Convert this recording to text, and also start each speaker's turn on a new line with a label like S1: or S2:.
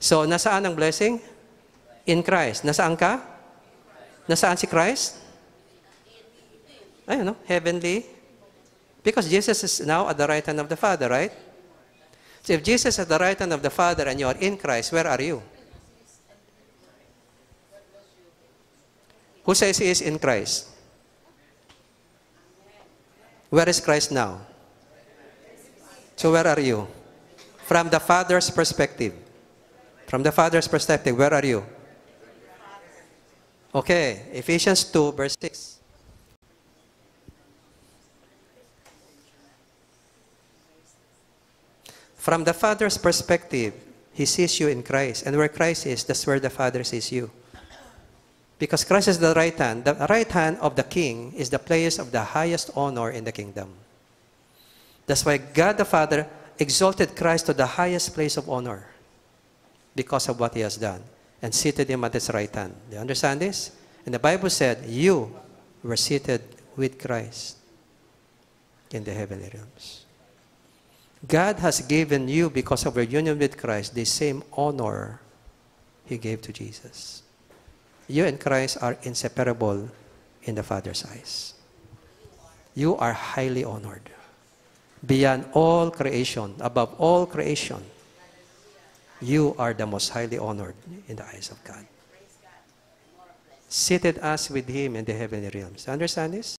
S1: So, nasaan ang blessing? In Christ. Nasaan ka? Nasaan si Christ? Ayun, no? Heavenly. Because Jesus is now at the right hand of the Father, right? So if Jesus is at the right hand of the Father and you are in Christ, where are you? Who says he is in Christ? Where is Christ now? So where are you? From the Father's perspective. From the Father's perspective, where are you? Okay, Ephesians 2, verse 6. From the Father's perspective, He sees you in Christ. And where Christ is, that's where the Father sees you. Because Christ is the right hand. The right hand of the King is the place of the highest honor in the kingdom. That's why God the Father exalted Christ to the highest place of honor because of what he has done and seated him at his right hand. Do you understand this? And the Bible said, You were seated with Christ in the heavenly realms. God has given you, because of your union with Christ, the same honor He gave to Jesus. You and Christ are inseparable in the Father's eyes. You are highly honored. Beyond all creation, above all creation, you are the most highly honored in the eyes of God. Seated us with Him in the heavenly realms.
S2: Understand this?